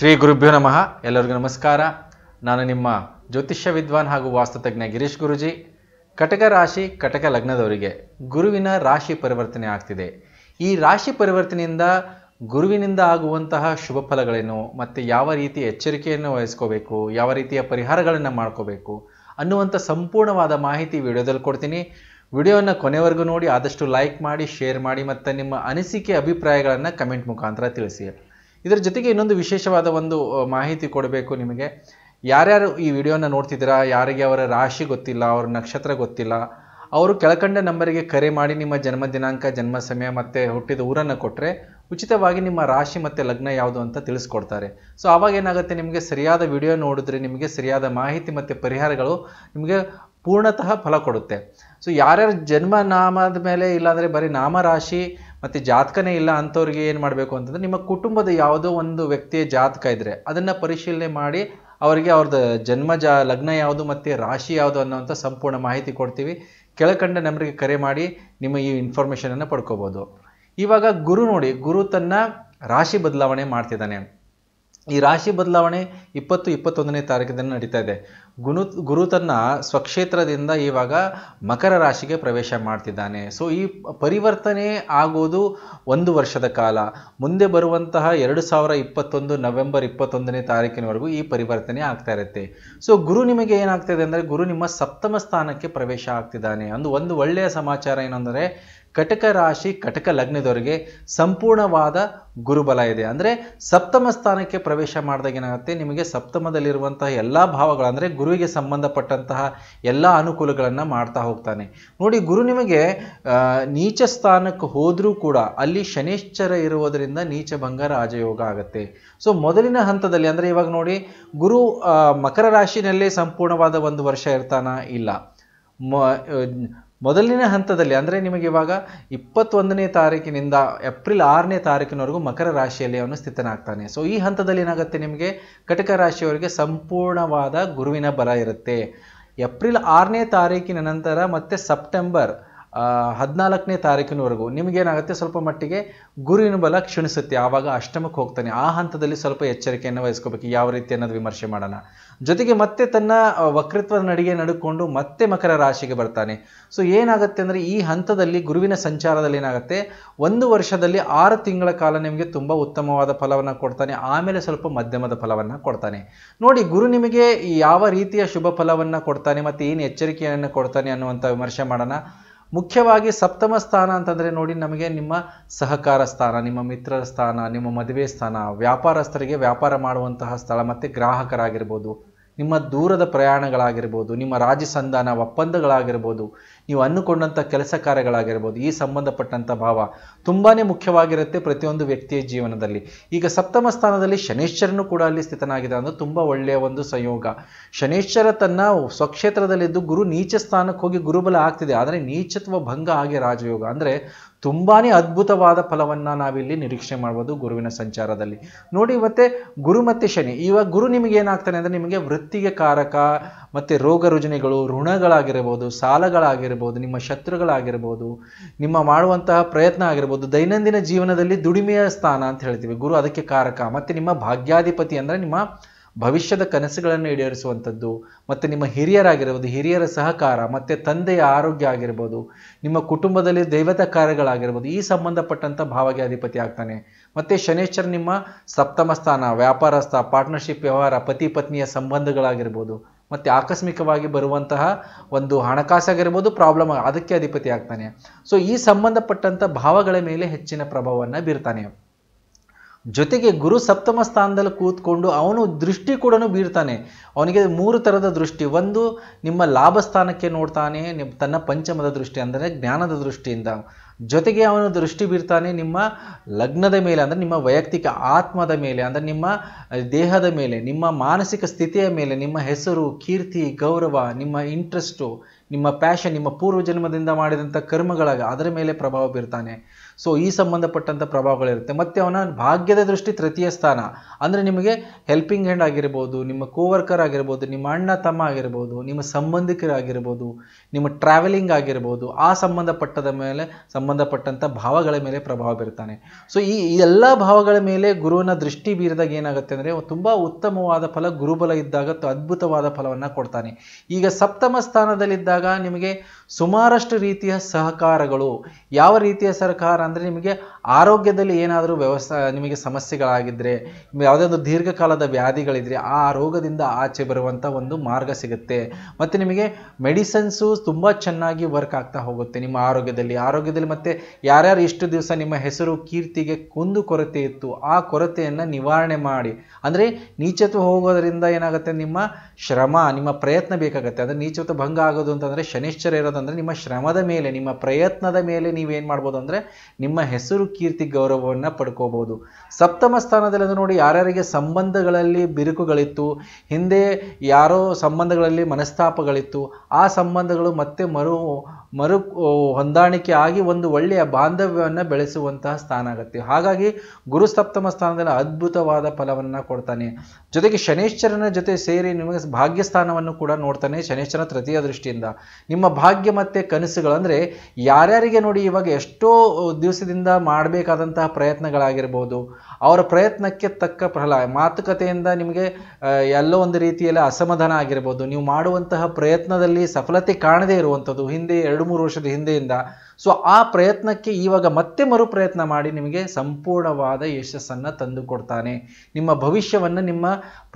ಶ್ರೀ ಗುರುಭ್ಯೋ ನಮಃ ಎಲ್ಲರಿಗೂ ನಮಸ್ಕಾರ ನಾನು ನಿಮ್ಮ ಜ್ಯೋತಿಷ್ಯ ವಿದ್ವಾನ್ ಹಾಗೂ ವಾಸ್ತುತಜ್ಞ ಗಿರೀಶ್ ಗುರುಜಿ ಕಟಕ ರಾಶಿ ಕಟಕ ಲಗ್ನದವರಿಗೆ ಗುರುವಿನ ರಾಶಿ ಪರಿವರ್ತನೆ ಆಗ್ತಿದೆ ಈ ರಾಶಿ ಪರಿವರ್ತನೆಯಿಂದ ಗುರುವಿನಿಂದ ಆಗುವಂತಹ ಶುಭ ಫಲಗಳೇನು ಮತ್ತು ಯಾವ ರೀತಿ ಎಚ್ಚರಿಕೆಯನ್ನು ವಹಿಸ್ಕೋಬೇಕು ಯಾವ ರೀತಿಯ ಪರಿಹಾರಗಳನ್ನು ಮಾಡ್ಕೋಬೇಕು ಅನ್ನುವಂಥ ಸಂಪೂರ್ಣವಾದ ಮಾಹಿತಿ ವಿಡಿಯೋದಲ್ಲಿ ಕೊಡ್ತೀನಿ ವಿಡಿಯೋನ ಕೊನೆವರೆಗೂ ನೋಡಿ ಆದಷ್ಟು ಲೈಕ್ ಮಾಡಿ ಶೇರ್ ಮಾಡಿ ಮತ್ತು ನಿಮ್ಮ ಅನಿಸಿಕೆ ಅಭಿಪ್ರಾಯಗಳನ್ನು ಕಮೆಂಟ್ ಮುಖಾಂತರ ತಿಳಿಸಿ ಇದರ ಜೊತೆಗೆ ಇನ್ನೊಂದು ವಿಶೇಷವಾದ ಒಂದು ಮಾಹಿತಿ ಕೊಡಬೇಕು ನಿಮಗೆ ಯಾರ್ಯಾರು ಈ ವಿಡಿಯೋನ ನೋಡ್ತಿದ್ದೀರಾ ಯಾರಿಗೆ ಅವರ ರಾಶಿ ಗೊತ್ತಿಲ್ಲ ಅವರ ನಕ್ಷತ್ರ ಗೊತ್ತಿಲ್ಲ ಅವರು ಕೆಳಕಂಡ ನಂಬರಿಗೆ ಕರೆ ಮಾಡಿ ನಿಮ್ಮ ಜನ್ಮ ದಿನಾಂಕ ಜನ್ಮ ಸಮಯ ಮತ್ತು ಹುಟ್ಟಿದ ಊರನ್ನು ಕೊಟ್ಟರೆ ಉಚಿತವಾಗಿ ನಿಮ್ಮ ರಾಶಿ ಮತ್ತು ಲಗ್ನ ಯಾವುದು ಅಂತ ತಿಳಿಸ್ಕೊಡ್ತಾರೆ ಸೊ ಆವಾಗೇನಾಗುತ್ತೆ ಏನಾಗುತ್ತೆ ನಿಮಗೆ ಸರಿಯಾದ ವಿಡಿಯೋ ನೋಡಿದ್ರೆ ನಿಮಗೆ ಸರಿಯಾದ ಮಾಹಿತಿ ಮತ್ತು ಪರಿಹಾರಗಳು ನಿಮಗೆ ಪೂರ್ಣತಃ ಫಲ ಕೊಡುತ್ತೆ ಸೊ ಯಾರ್ಯಾರ ಜನ್ಮ ನಾಮದ ಮೇಲೆ ಇಲ್ಲಾಂದರೆ ಬರೀ ನಾಮರಾಶಿ ಮತ್ತು ಜಾತಕನೇ ಇಲ್ಲ ಅಂಥವ್ರಿಗೆ ಏನು ಮಾಡಬೇಕು ಅಂತಂದರೆ ನಿಮ್ಮ ಕುಟುಂಬದ ಯಾವುದೋ ಒಂದು ವ್ಯಕ್ತಿಯ ಜಾತಕ ಇದ್ದರೆ ಅದನ್ನು ಪರಿಶೀಲನೆ ಮಾಡಿ ಅವರಿಗೆ ಅವ್ರದ್ದು ಜನ್ಮ ಜಾ ಲಗ್ನ ಯಾವುದು ಮತ್ತು ರಾಶಿ ಯಾವುದು ಅನ್ನೋಂಥ ಸಂಪೂರ್ಣ ಮಾಹಿತಿ ಕೊಡ್ತೀವಿ ಕೆಳಕಂಡ ನಂಬರಿಗೆ ಕರೆ ಮಾಡಿ ನಿಮ್ಮ ಈ ಇನ್ಫಾರ್ಮೇಷನನ್ನು ಪಡ್ಕೋಬೋದು ಇವಾಗ ಗುರು ನೋಡಿ ಗುರು ತನ್ನ ರಾಶಿ ಬದಲಾವಣೆ ಮಾಡ್ತಿದ್ದಾನೆ ಈ ರಾಶಿ ಬದಲಾವಣೆ ಇಪ್ಪತ್ತು ಇಪ್ಪತ್ತೊಂದನೇ ತಾರೀಕಿನಲ್ಲಿ ನಡೀತಾ ಇದೆ ಗುನು ಗುರು ತನ್ನ ಸ್ವಕ್ಷೇತ್ರದಿಂದ ಇವಾಗ ಮಕರ ರಾಶಿಗೆ ಪ್ರವೇಶ ಮಾಡ್ತಿದ್ದಾನೆ ಸೊ ಈ ಪರಿವರ್ತನೆ ಆಗೋದು ಒಂದು ವರ್ಷದ ಕಾಲ ಮುಂದೆ ಬರುವಂತಹ ಎರಡು ಸಾವಿರ ಇಪ್ಪತ್ತೊಂದು ನವೆಂಬರ್ ಇಪ್ಪತ್ತೊಂದನೇ ತಾರೀಕಿನವರೆಗೂ ಈ ಪರಿವರ್ತನೆ ಆಗ್ತಾ ಇರುತ್ತೆ ಸೊ ಗುರು ನಿಮಗೆ ಏನಾಗ್ತಾ ಇದೆ ಅಂದರೆ ಗುರು ನಿಮ್ಮ ಸಪ್ತಮ ಸ್ಥಾನಕ್ಕೆ ಪ್ರವೇಶ ಆಗ್ತಿದ್ದಾನೆ ಅಂದು ಒಂದು ಒಳ್ಳೆಯ ಸಮಾಚಾರ ಏನಂದರೆ ಕಟಕ ರಾಶಿ ಕಟಕ ಲಗ್ನದವರಿಗೆ ಸಂಪೂರ್ಣವಾದ ಗುರುಬಲ ಇದೆ ಅಂದರೆ ಸಪ್ತಮ ಸ್ಥಾನಕ್ಕೆ ಪ್ರವೇಶ ಮಾಡಿದಾಗ ಏನಾಗುತ್ತೆ ನಿಮಗೆ ಸಪ್ತಮದಲ್ಲಿರುವಂತಹ ಎಲ್ಲ ಭಾವಗಳು ಅಂದರೆ ಗುರುವಿಗೆ ಸಂಬಂಧಪಟ್ಟಂತಹ ಎಲ್ಲ ಅನುಕೂಲಗಳನ್ನು ಮಾಡ್ತಾ ಹೋಗ್ತಾನೆ ನೋಡಿ ಗುರು ನಿಮಗೆ ನೀಚ ಸ್ಥಾನಕ್ಕೆ ಹೋದರೂ ಕೂಡ ಅಲ್ಲಿ ಶನೇಶ್ಚರ ಇರುವುದರಿಂದ ನೀಚ ಭಂಗ ರಾಜಯೋಗ ಆಗುತ್ತೆ ಸೊ ಮೊದಲಿನ ಹಂತದಲ್ಲಿ ಅಂದರೆ ಇವಾಗ ನೋಡಿ ಗುರು ಮಕರ ರಾಶಿನಲ್ಲೇ ಸಂಪೂರ್ಣವಾದ ಒಂದು ವರ್ಷ ಇರ್ತಾನ ಇಲ್ಲ ಮೊದಲನೇ ಹಂತದಲ್ಲಿ ಅಂದರೆ ನಿಮಗೆ ಇವಾಗ ಇಪ್ಪತ್ತೊಂದನೇ ತಾರೀಕಿನಿಂದ ಏಪ್ರಿಲ್ ಆರನೇ ತಾರೀಕಿನವರೆಗೂ ಮಕರ ರಾಶಿಯಲ್ಲಿ ಅವನು ಸ್ಥಿತನಾಗ್ತಾನೆ ಸೊ ಈ ಹಂತದಲ್ಲಿ ಏನಾಗುತ್ತೆ ನಿಮಗೆ ಕಟಕ ರಾಶಿಯವರಿಗೆ ಸಂಪೂರ್ಣವಾದ ಗುರುವಿನ ಬಲ ಇರುತ್ತೆ ಏಪ್ರಿಲ್ ಆರನೇ ತಾರೀಕಿನ ನಂತರ ಮತ್ತೆ ಸೆಪ್ಟೆಂಬರ್ ಹದಿನಾಲ್ಕನೇ ತಾರೀಕಿನವರೆಗೂ ನಿಮಗೇನಾಗುತ್ತೆ ಸ್ವಲ್ಪ ಮಟ್ಟಿಗೆ ಗುರುವಿನ ಬಲ ಕ್ಷಣಿಸುತ್ತೆ ಆವಾಗ ಅಷ್ಟಮಕ್ಕೆ ಹೋಗ್ತಾನೆ ಆ ಹಂತದಲ್ಲಿ ಸ್ವಲ್ಪ ಎಚ್ಚರಿಕೆಯನ್ನು ವಹಿಸ್ಕೋಬೇಕು ಯಾವ ರೀತಿ ಅನ್ನೋದು ವಿಮರ್ಶೆ ಮಾಡೋಣ ಜೊತೆಗೆ ಮತ್ತೆ ತನ್ನ ವಕ್ರತ್ವದ ನಡಿಗೆ ನಡ್ಕೊಂಡು ಮತ್ತೆ ಮಕರ ರಾಶಿಗೆ ಬರ್ತಾನೆ ಸೊ ಏನಾಗುತ್ತೆ ಅಂದರೆ ಈ ಹಂತದಲ್ಲಿ ಗುರುವಿನ ಸಂಚಾರದಲ್ಲಿ ಏನಾಗುತ್ತೆ ಒಂದು ವರ್ಷದಲ್ಲಿ ಆರು ತಿಂಗಳ ಕಾಲ ನಿಮಗೆ ತುಂಬ ಉತ್ತಮವಾದ ಫಲವನ್ನು ಕೊಡ್ತಾನೆ ಆಮೇಲೆ ಸ್ವಲ್ಪ ಮಧ್ಯಮದ ಫಲವನ್ನು ಕೊಡ್ತಾನೆ ನೋಡಿ ಗುರು ನಿಮಗೆ ಯಾವ ರೀತಿಯ ಶುಭ ಫಲವನ್ನು ಕೊಡ್ತಾನೆ ಮತ್ತು ಏನು ಎಚ್ಚರಿಕೆಯನ್ನು ಕೊಡ್ತಾನೆ ಅನ್ನುವಂಥ ವಿಮರ್ಶೆ ಮಾಡೋಣ ಮುಖ್ಯವಾಗಿ ಸಪ್ತಮ ಸ್ಥಾನ ಅಂತಂದರೆ ನೋಡಿ ನಮಗೆ ನಿಮ್ಮ ಸಹಕಾರ ಸ್ಥಾನ ನಿಮ್ಮ ಮಿತ್ರರ ಸ್ಥಾನ ನಿಮ್ಮ ಮದುವೆ ಸ್ಥಾನ ವ್ಯಾಪಾರಸ್ಥರಿಗೆ ವ್ಯಾಪಾರ ಮಾಡುವಂತಹ ಸ್ಥಳ ಮತ್ತು ಗ್ರಾಹಕರಾಗಿರ್ಬೋದು ನಿಮ್ಮ ದೂರದ ಪ್ರಯಾಣಗಳಾಗಿರ್ಬೋದು ನಿಮ್ಮ ರಾಜಸಂಧಾನ ಸಂಧಾನ ಒಪ್ಪಂದಗಳಾಗಿರ್ಬೋದು ನೀವು ಅನ್ನುಕೊಂಡಂಥ ಕೆಲಸ ಕಾರ್ಯಗಳಾಗಿರ್ಬೋದು ಈ ಸಂಬಂಧಪಟ್ಟಂಥ ಭಾವ ತುಂಬಾ ಮುಖ್ಯವಾಗಿರುತ್ತೆ ಪ್ರತಿಯೊಂದು ವ್ಯಕ್ತಿಯ ಜೀವನದಲ್ಲಿ ಈಗ ಸಪ್ತಮ ಸ್ಥಾನದಲ್ಲಿ ಶನೇಶ್ವರನು ಕೂಡ ಅಲ್ಲಿ ಸ್ಥಿತನಾಗಿದೆ ಅಂದ್ರೆ ತುಂಬಾ ಒಳ್ಳೆಯ ಒಂದು ಸಂಯೋಗ ಶನೇಶ್ವರ ತನ್ನ ಸ್ವಕ್ಷೇತ್ರದಲ್ಲಿದ್ದು ಗುರು ನೀಚ ಸ್ಥಾನಕ್ಕೆ ಹೋಗಿ ಗುರುಬಲ ಆಗ್ತಿದೆ ಆದರೆ ನೀಚತ್ವ ಭಂಗ ಆಗಿ ರಾಜಯೋಗ ಅಂದರೆ ತುಂಬಾ ಅದ್ಭುತವಾದ ಫಲವನ್ನ ನಾವಿಲ್ಲಿ ನಿರೀಕ್ಷೆ ಮಾಡ್ಬೋದು ಗುರುವಿನ ಸಂಚಾರದಲ್ಲಿ ನೋಡಿ ಮತ್ತೆ ಗುರು ಮತ್ತು ಶನಿ ಇವಾಗ ಗುರು ನಿಮಗೆ ಏನಾಗ್ತಾನೆ ಅಂದ್ರೆ ನಿಮಗೆ ವೃತ್ತಿಗೆ ಕಾರಕ ಮತ್ತೆ ರೋಗ ರುಜಿನಿಗಳು ಋಣಗಳಾಗಿರ್ಬೋದು ಸಾಲಗಳಾಗಿರ್ಬೋದು ಆಗಿರ್ಬೋದು ನಿಮ್ಮ ಶತ್ರುಗಳಾಗಿರ್ಬೋದು ನಿಮ್ಮ ಮಾಡುವಂತಹ ಪ್ರಯತ್ನ ಆಗಿರ್ಬೋದು ದೈನಂದಿನ ಜೀವನದಲ್ಲಿ ದುಡಿಮೆಯ ಸ್ಥಾನ ಅಂತ ಹೇಳ್ತೀವಿ ಗುರು ಅದಕ್ಕೆ ಕಾರಕ ಮತ್ತು ನಿಮ್ಮ ಭಾಗ್ಯಾಧಿಪತಿ ಅಂದರೆ ನಿಮ್ಮ ಭವಿಷ್ಯದ ಕನಸುಗಳನ್ನು ಈಡೇರಿಸುವಂಥದ್ದು ಮತ್ತು ನಿಮ್ಮ ಹಿರಿಯರಾಗಿರ್ಬೋದು ಹಿರಿಯರ ಸಹಕಾರ ಮತ್ತು ತಂದೆಯ ಆರೋಗ್ಯ ಆಗಿರ್ಬೋದು ನಿಮ್ಮ ಕುಟುಂಬದಲ್ಲಿ ದೈವತ ಕಾರ್ಯಗಳಾಗಿರ್ಬೋದು ಈ ಸಂಬಂಧಪಟ್ಟಂಥ ಭಾವಗೆ ಅಧಿಪತಿ ಆಗ್ತಾನೆ ಮತ್ತು ಶನೇಶ್ವರ ನಿಮ್ಮ ಸಪ್ತಮ ಸ್ಥಾನ ವ್ಯಾಪಾರಸ್ಥ ಪಾರ್ಟ್ನರ್ಶಿಪ್ ವ್ಯವಹಾರ ಪತಿ ಪತ್ನಿಯ ಸಂಬಂಧಗಳಾಗಿರ್ಬೋದು ಮತ್ತೆ ಆಕಸ್ಮಿಕವಾಗಿ ಬರುವಂತಹ ಒಂದು ಹಣಕಾಸಾಗಿರ್ಬೋದು ಪ್ರಾಬ್ಲಮ್ ಅದಕ್ಕೆ ಅಧಿಪತಿ ಆಗ್ತಾನೆ ಸೊ ಈ ಸಂಬಂಧಪಟ್ಟಂಥ ಭಾವಗಳ ಮೇಲೆ ಹೆಚ್ಚಿನ ಪ್ರಭಾವವನ್ನು ಬೀರ್ತಾನೆ ಜೊತೆಗೆ ಗುರು ಸಪ್ತಮ ಸ್ಥಾನದಲ್ಲಿ ಕೂತ್ಕೊಂಡು ಅವನು ದೃಷ್ಟಿ ಕೂಡ ಬೀರ್ತಾನೆ ಅವನಿಗೆ ಮೂರು ಥರದ ದೃಷ್ಟಿ ಒಂದು ನಿಮ್ಮ ಲಾಭ ಸ್ಥಾನಕ್ಕೆ ನೋಡ್ತಾನೆ ನಿಮ್ಮ ತನ್ನ ಪಂಚಮದ ದೃಷ್ಟಿ ಅಂದರೆ ಜ್ಞಾನದ ದೃಷ್ಟಿಯಿಂದ ಜೊತೆಗೆ ಅವನು ದೃಷ್ಟಿ ಬೀರ್ತಾನೆ ನಿಮ್ಮ ಲಗ್ನದ ಮೇಲೆ ಅಂದರೆ ನಿಮ್ಮ ವೈಯಕ್ತಿಕ ಆತ್ಮದ ಮೇಲೆ ಅಂದರೆ ನಿಮ್ಮ ದೇಹದ ಮೇಲೆ ನಿಮ್ಮ ಮಾನಸಿಕ ಸ್ಥಿತಿಯ ಮೇಲೆ ನಿಮ್ಮ ಹೆಸರು ಕೀರ್ತಿ ಗೌರವ ನಿಮ್ಮ ಇಂಟ್ರೆಸ್ಟು ನಿಮ್ಮ ಪ್ಯಾಷನ್ ನಿಮ್ಮ ಪೂರ್ವಜನ್ಮದಿಂದ ಮಾಡಿದಂಥ ಕರ್ಮಗಳಾಗ ಅದರ ಮೇಲೆ ಪ್ರಭಾವ ಬೀರ್ತಾನೆ ಸೊ ಈ ಸಂಬಂಧಪಟ್ಟಂಥ ಪ್ರಭಾವಗಳಿರುತ್ತೆ ಮತ್ತು ಅವನ ಭಾಗ್ಯದ ದೃಷ್ಟಿ ತೃತೀಯ ಸ್ಥಾನ ಅಂದರೆ ನಿಮಗೆ ಹೆಲ್ಪಿಂಗ್ ಹ್ಯಾಂಡ್ ಆಗಿರ್ಬೋದು ನಿಮ್ಮ ಕೋವರ್ಕರ್ ಆಗಿರ್ಬೋದು ನಿಮ್ಮ ಅಣ್ಣ ತಮ್ಮ ಆಗಿರ್ಬೋದು ನಿಮ್ಮ ಸಂಬಂಧಿಕರಾಗಿರ್ಬೋದು ನಿಮ್ಮ ಟ್ರಾವೆಲಿಂಗ್ ಆಗಿರ್ಬೋದು ಆ ಸಂಬಂಧಪಟ್ಟದ ಮೇಲೆ ಸಂಬಂಧ ಸಂಬಂಧಪಟ್ಟಂಥ ಭಾವಗಳ ಮೇಲೆ ಪ್ರಭಾವ ಬೀರ್ತಾನೆ ಸೊ ಈ ಎಲ್ಲ ಭಾವಗಳ ಮೇಲೆ ಗುರುವಿನ ದೃಷ್ಟಿ ಬೀರಿದಾಗ ಏನಾಗುತ್ತೆ ಅಂದರೆ ತುಂಬ ಉತ್ತಮವಾದ ಫಲ ಗುರುಬಲ ಇದ್ದಾಗ ಅದ್ಭುತವಾದ ಫಲವನ್ನು ಕೊಡ್ತಾನೆ ಈಗ ಸಪ್ತಮ ಸ್ಥಾನದಲ್ಲಿದ್ದಾಗ ನಿಮಗೆ ಸುಮಾರಷ್ಟು ರೀತಿಯ ಸಹಕಾರಗಳು ಯಾವ ರೀತಿಯ ಸಹಕಾರ ಅಂದರೆ ನಿಮಗೆ ಆರೋಗ್ಯದಲ್ಲಿ ಏನಾದರೂ ವ್ಯವಸ್ಥೆ ನಿಮಗೆ ಸಮಸ್ಯೆಗಳಾಗಿದ್ದರೆ ಯಾವುದಾದ್ರೂ ದೀರ್ಘಕಾಲದ ವ್ಯಾಧಿಗಳಿದ್ದರೆ ಆ ರೋಗದಿಂದ ಆಚೆ ಬರುವಂಥ ಒಂದು ಮಾರ್ಗ ಸಿಗುತ್ತೆ ಮತ್ತು ನಿಮಗೆ ಮೆಡಿಸನ್ಸು ತುಂಬ ಚೆನ್ನಾಗಿ ವರ್ಕ್ ಆಗ್ತಾ ಹೋಗುತ್ತೆ ನಿಮ್ಮ ಆರೋಗ್ಯದಲ್ಲಿ ಆರೋಗ್ಯದಲ್ಲಿ ಮತ್ತು ಯಾರ್ಯಾರು ಇಷ್ಟು ದಿವಸ ನಿಮ್ಮ ಹೆಸರು ಕೀರ್ತಿಗೆ ಕುಂದು ಕೊರತೆ ಇತ್ತು ಆ ಕೊರತೆಯನ್ನು ನಿವಾರಣೆ ಮಾಡಿ ಅಂದರೆ ನೀಚತ್ವ ಹೋಗೋದರಿಂದ ಏನಾಗುತ್ತೆ ನಿಮ್ಮ ಶ್ರಮ ನಿಮ್ಮ ಪ್ರಯತ್ನ ಬೇಕಾಗುತ್ತೆ ಅಂದರೆ ನೀಚತ್ವ ಭಂಗ ಆಗೋದು ಅಂತಂದರೆ ಶನಿಶ್ಚರ ಇರೋದು ಅಂತಂದರೆ ನಿಮ್ಮ ಶ್ರಮದ ಮೇಲೆ ನಿಮ್ಮ ಪ್ರಯತ್ನದ ಮೇಲೆ ನೀವೇನು ಮಾಡ್ಬೋದು ಅಂದರೆ ನಿಮ್ಮ ಹೆಸರು ಕೀರ್ತಿ ಗೌರವವನ್ನು ಪಡ್ಕೋಬೋದು ಸಪ್ತಮ ಸ್ಥಾನದಲ್ಲಿ ನೋಡಿ ಯಾರ್ಯಾರಿಗೆ ಸಂಬಂಧಗಳಲ್ಲಿ ಬಿರುಕುಗಳಿತ್ತು ಹಿಂದೆ ಯಾರೋ ಸಂಬಂಧಗಳಲ್ಲಿ ಮನಸ್ತಾಪಗಳಿತ್ತು ಆ ಸಂಬಂಧಗಳು ಮತ್ತೆ ಮರು ಮರು ಹೊಂದಾಣಿಕೆ ಆಗಿ ಒಂದು ಒಳ್ಳೆಯ ಬಾಂಧವ್ಯವನ್ನು ಬೆಳೆಸುವಂತಹ ಸ್ಥಾನ ಆಗುತ್ತೆ ಹಾಗಾಗಿ ಗುರುಸಪ್ತಮ ಸ್ಥಾನದಲ್ಲಿ ಅದ್ಭುತವಾದ ಫಲವನ್ನು ಕೊಡ್ತಾನೆ ಜೊತೆಗೆ ಶನೇಶ್ವರನ ಜೊತೆ ಸೇರಿ ನಿಮಗೆ ಭಾಗ್ಯ ಸ್ಥಾನವನ್ನು ಕೂಡ ನೋಡ್ತಾನೆ ಶನೇಶ್ವರ ತೃತೀಯ ದೃಷ್ಟಿಯಿಂದ ನಿಮ್ಮ ಭಾಗ್ಯ ಮತ್ತು ಕನಸುಗಳಂದರೆ ಯಾರ್ಯಾರಿಗೆ ನೋಡಿ ಇವಾಗ ಎಷ್ಟೋ ದಿವಸದಿಂದ ಮಾಡಬೇಕಾದಂತಹ ಪ್ರಯತ್ನಗಳಾಗಿರ್ಬೋದು ಅವರ ಪ್ರಯತ್ನಕ್ಕೆ ತಕ್ಕ ಫಲ ಮಾತುಕತೆಯಿಂದ ನಿಮಗೆ ಎಲ್ಲೋ ಒಂದು ರೀತಿಯಲ್ಲಿ ಅಸಮಾಧಾನ ಆಗಿರ್ಬೋದು ನೀವು ಮಾಡುವಂತಹ ಪ್ರಯತ್ನದಲ್ಲಿ ಸಫಲತೆ ಕಾಣದೇ ಇರುವಂಥದ್ದು ಹಿಂದೆ ಎರಡು ಮೂರು ವರ್ಷದ ಹಿಂದೆಯಿಂದ ಸೊ ಆ ಪ್ರಯತ್ನಕ್ಕೆ ಇವಾಗ ಮತ್ತೆ ಮರು ಪ್ರಯತ್ನ ಮಾಡಿ ನಿಮಗೆ ಸಂಪೂರ್ಣವಾದ ಯಶಸ್ಸನ್ನು ತಂದುಕೊಡ್ತಾನೆ ನಿಮ್ಮ ಭವಿಷ್ಯವನ್ನು ನಿಮ್ಮ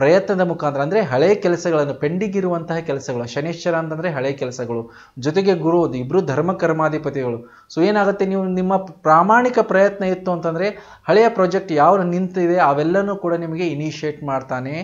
ಪ್ರಯತ್ನದ ಮುಖಾಂತರ ಅಂದರೆ ಹಳೆಯ ಕೆಲಸಗಳನ್ನು ಪೆಂಡಿಗಿರುವಂತಹ ಕೆಲಸಗಳು ಶನೇಶ್ವರ ಅಂತಂದರೆ ಹಳೆಯ ಕೆಲಸಗಳು ಜೊತೆಗೆ ಗುರು ಇಬ್ಬರು ಧರ್ಮ ಕರ್ಮಾಧಿಪತಿಗಳು ಸೊ ಏನಾಗುತ್ತೆ ನೀವು ನಿಮ್ಮ ಪ್ರಾಮಾಣಿಕ ಪ್ರಯತ್ನ ಇತ್ತು ಅಂತಂದರೆ ಹಳೆಯ ಪ್ರಾಜೆಕ್ಟ್ ಯಾವ ನಿಂತಿದೆ ಅವೆಲ್ಲನೂ ಕೂಡ ನಿಮಗೆ ಇನಿಷಿಯೇಟ್ ಮಾಡ್ತಾನೆ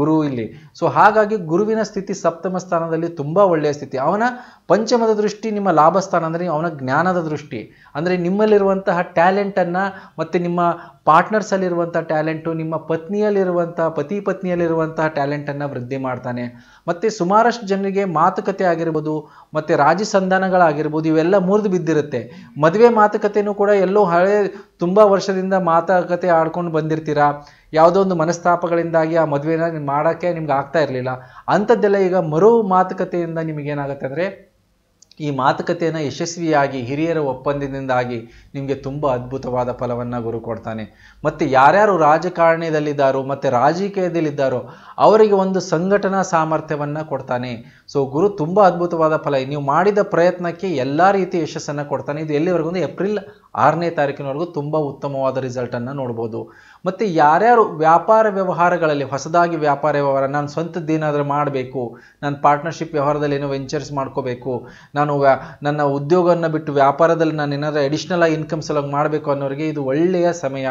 ಗುರು ಇಲ್ಲಿ ಸೊ ಹಾಗಾಗಿ ಗುರುವಿನ ಸ್ಥಿತಿ ಸಪ್ತಮ ಸ್ಥಾನದಲ್ಲಿ ತುಂಬ ಒಳ್ಳೆಯ ಸ್ಥಿತಿ ಅವನ ಪಂಚಮದ ದೃಷ್ಟಿ ನಿಮ್ಮ ಲಾಭ ಸ್ಥಾನ ಅಂದರೆ ಅವನ ಜ್ಞಾನ ಜ್ಞಾನದ ದೃಷ್ಟಿ ಅಂದರೆ ನಿಮ್ಮಲ್ಲಿರುವಂತಹ ಟ್ಯಾಲೆಂಟನ್ನು ಮತ್ತು ನಿಮ್ಮ ಪಾರ್ಟ್ನರ್ಸಲ್ಲಿರುವಂಥ ಟ್ಯಾಲೆಂಟು ನಿಮ್ಮ ಪತ್ನಿಯಲ್ಲಿರುವಂಥ ಪತಿ ಪತ್ನಿಯಲ್ಲಿರುವಂತಹ ಟ್ಯಾಲೆಂಟನ್ನು ವೃದ್ಧಿ ಮಾಡ್ತಾನೆ ಮತ್ತು ಸುಮಾರಷ್ಟು ಜನರಿಗೆ ಮಾತುಕತೆ ಆಗಿರ್ಬೋದು ಮತ್ತು ರಾಜಿ ಸಂಧಾನಗಳಾಗಿರ್ಬೋದು ಇವೆಲ್ಲ ಮುರಿದು ಬಿದ್ದಿರುತ್ತೆ ಮದುವೆ ಮಾತುಕತೆಯೂ ಕೂಡ ಎಲ್ಲೋ ಹಳೆ ತುಂಬ ವರ್ಷದಿಂದ ಮಾತುಕತೆ ಆಡ್ಕೊಂಡು ಬಂದಿರ್ತೀರಾ ಯಾವುದೋ ಒಂದು ಮನಸ್ತಾಪಗಳಿಂದಾಗಿ ಆ ಮದುವೆನ ಮಾಡೋಕ್ಕೆ ನಿಮ್ಗೆ ಆಗ್ತಾ ಇರಲಿಲ್ಲ ಅಂಥದ್ದೆಲ್ಲ ಈಗ ಮರು ಮಾತುಕತೆಯಿಂದ ನಿಮಗೇನಾಗುತ್ತೆ ಅಂದರೆ ಈ ಮಾತುಕತೆಯನ್ನು ಯಶಸ್ವಿಯಾಗಿ ಹಿರಿಯರ ಒಪ್ಪಂದದಿಂದಾಗಿ ನಿಮಗೆ ತುಂಬ ಅದ್ಭುತವಾದ ಫಲವನ್ನು ಗುರು ಕೊಡ್ತಾನೆ ಮತ್ತು ಯಾರ್ಯಾರು ರಾಜಕಾರಣದಲ್ಲಿದ್ದಾರೋ ಮತ್ತು ರಾಜಕೀಯದಲ್ಲಿದ್ದಾರೋ ಅವರಿಗೆ ಒಂದು ಸಂಘಟನಾ ಸಾಮರ್ಥ್ಯವನ್ನು ಕೊಡ್ತಾನೆ ಸೊ ಗುರು ತುಂಬ ಅದ್ಭುತವಾದ ಫಲ ನೀವು ಮಾಡಿದ ಪ್ರಯತ್ನಕ್ಕೆ ಎಲ್ಲ ರೀತಿ ಯಶಸ್ಸನ್ನು ಕೊಡ್ತಾನೆ ಇದು ಎಲ್ಲಿವರೆಗೂ ಒಂದು ಏಪ್ರಿಲ್ ಆರನೇ ತಾರೀಕಿನವರೆಗೂ ತುಂಬ ಉತ್ತಮವಾದ ರಿಸಲ್ಟನ್ನು ನೋಡ್ಬೋದು ಮತ್ತು ಯಾರ್ಯಾರು ವ್ಯಾಪಾರ ವ್ಯವಹಾರಗಳಲ್ಲಿ ಹೊಸದಾಗಿ ವ್ಯಾಪಾರ ವ್ಯವಹಾರ ನಾನು ಸ್ವಂತದ್ದು ಏನಾದರೂ ಮಾಡಬೇಕು ನಾನು ಪಾರ್ಟ್ನರ್ಶಿಪ್ ವ್ಯವಹಾರದಲ್ಲಿ ಏನೋ ವೆಂಚರ್ಸ್ ಮಾಡ್ಕೋಬೇಕು ನಾನು ವ್ಯಾ ನನ್ನ ಉದ್ಯೋಗವನ್ನು ಬಿಟ್ಟು ವ್ಯಾಪಾರದಲ್ಲಿ ನಾನು ಏನಾದರೂ ಎಡಿಷ್ನಲ್ ಆಗಿ ಇನ್ಕಮ್ ಸಲುವಾಗಿ ಮಾಡಬೇಕು ಅನ್ನೋರಿಗೆ ಇದು ಒಳ್ಳೆಯ ಸಮಯ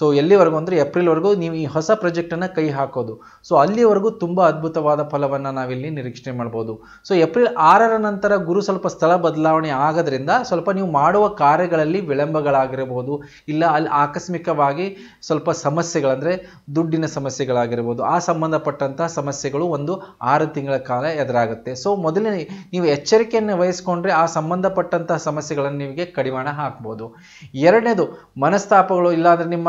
ಸೊ ಎಲ್ಲಿವರೆಗೂ ಅಂದರೆ ಏಪ್ರಿಲ್ವರೆಗೂ ನೀವು ಈ ಹೊಸ ಪ್ರಾಜೆಕ್ಟನ್ನು ಕೈ ಹಾಕೋದು ಸೊ ಅಲ್ಲಿವರೆಗೂ ತುಂಬ ಅದ್ಭುತವಾದ ಫಲವನ್ನು ನಾವಿಲ್ಲಿ ನಿರೀಕ್ಷಣೆ ಮಾಡ್ಬೋದು ಸೊ ಏಪ್ರಿಲ್ ಆರರ ನಂತರ ಗುರು ಸ್ವಲ್ಪ ಸ್ಥಳ ಬದಲಾವಣೆ ಆಗೋದ್ರಿಂದ ಸ್ವಲ್ಪ ನೀವು ಮಾಡುವ ಕಾರ್ಯಗಳಲ್ಲಿ ವಿಳಂಬಗಳಾಗಿರಬಹುದು ಇಲ್ಲ ಅಲ್ಲಿ ಆಕಸ್ಮಿಕವಾಗಿ ಸ್ವಲ್ಪ ಸಮಸ್ಯೆಗಳಂದರೆ ದುಡ್ಡಿನ ಸಮಸ್ಯೆಗಳಾಗಿರ್ಬೋದು ಆ ಸಂಬಂಧಪಟ್ಟಂಥ ಸಮಸ್ಯೆಗಳು ಒಂದು ಆರು ತಿಂಗಳ ಕಾಲ ಎದುರಾಗುತ್ತೆ ಸೊ ಮೊದಲನೇ ನೀವು ಎಚ್ಚರಿಕೆಯನ್ನು ವಹಿಸ್ಕೊಂಡ್ರೆ ಆ ಸಂಬಂಧಪಟ್ಟಂಥ ಸಮಸ್ಯೆಗಳನ್ನು ನಿಮಗೆ ಕಡಿವಾಣ ಹಾಕ್ಬೋದು ಎರಡನೇದು ಮನಸ್ತಾಪಗಳು ಇಲ್ಲಾಂದರೆ ನಿಮ್ಮ